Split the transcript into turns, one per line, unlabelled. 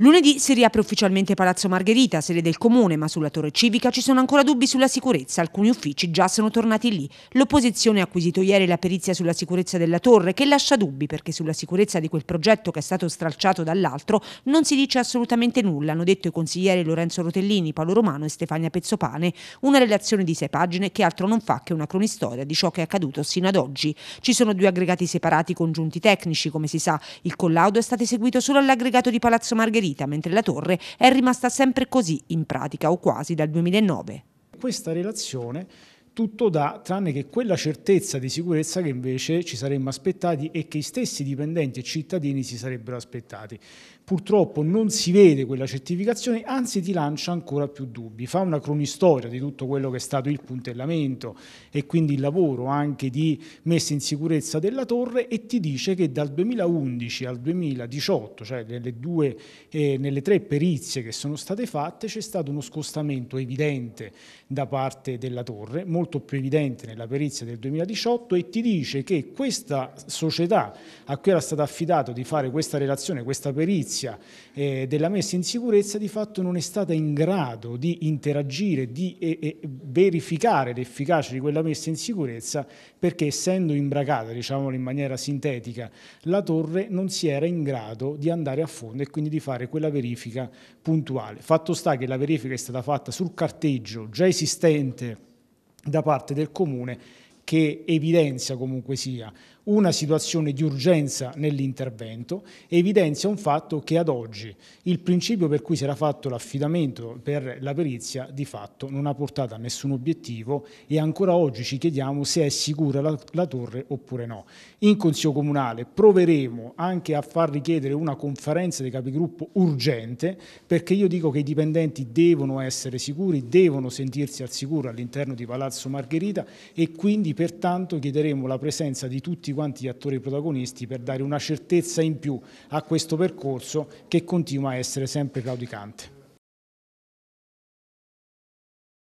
Lunedì si riapre ufficialmente Palazzo Margherita, sede del comune, ma sulla torre civica ci sono ancora dubbi sulla sicurezza. Alcuni uffici già sono tornati lì. L'opposizione ha acquisito ieri la perizia sulla sicurezza della torre, che lascia dubbi perché sulla sicurezza di quel progetto che è stato stralciato dall'altro non si dice assolutamente nulla, hanno detto i consiglieri Lorenzo Rotellini, Paolo Romano e Stefania Pezzopane. Una relazione di sei pagine che altro non fa che una cronistoria di ciò che è accaduto sino ad oggi. Ci sono due aggregati separati congiunti tecnici, come si sa. Il collaudo è stato eseguito solo all'aggregato di Palazzo Margherita trasferita, mentre la torre è rimasta sempre così in pratica o quasi dal 2009.
Questa relazione tutto dà tranne che quella certezza di sicurezza che invece ci saremmo aspettati e che i stessi dipendenti e cittadini si sarebbero aspettati. Purtroppo non si vede quella certificazione, anzi ti lancia ancora più dubbi, fa una cronistoria di tutto quello che è stato il puntellamento e quindi il lavoro anche di messa in sicurezza della torre e ti dice che dal 2011 al 2018, cioè nelle, due, eh, nelle tre perizie che sono state fatte, c'è stato uno scostamento evidente da parte della torre, molto molto più evidente nella perizia del 2018 e ti dice che questa società a cui era stato affidato di fare questa relazione, questa perizia eh, della messa in sicurezza di fatto non è stata in grado di interagire, di eh, verificare l'efficacia di quella messa in sicurezza perché essendo imbracata, diciamolo in maniera sintetica, la torre non si era in grado di andare a fondo e quindi di fare quella verifica puntuale. Fatto sta che la verifica è stata fatta sul carteggio già esistente da parte del comune che evidenzia comunque sia una situazione di urgenza nell'intervento evidenzia un fatto che ad oggi il principio per cui si era fatto l'affidamento per la perizia di fatto non ha portato a nessun obiettivo e ancora oggi ci chiediamo se è sicura la, la torre oppure no. In Consiglio Comunale proveremo anche a far richiedere una conferenza dei capigruppo urgente perché io dico che i dipendenti devono essere sicuri, devono sentirsi al sicuro all'interno di Palazzo Margherita e quindi pertanto chiederemo la presenza di tutti quanti gli attori protagonisti per dare una certezza in più a questo percorso che continua a essere sempre claudicante.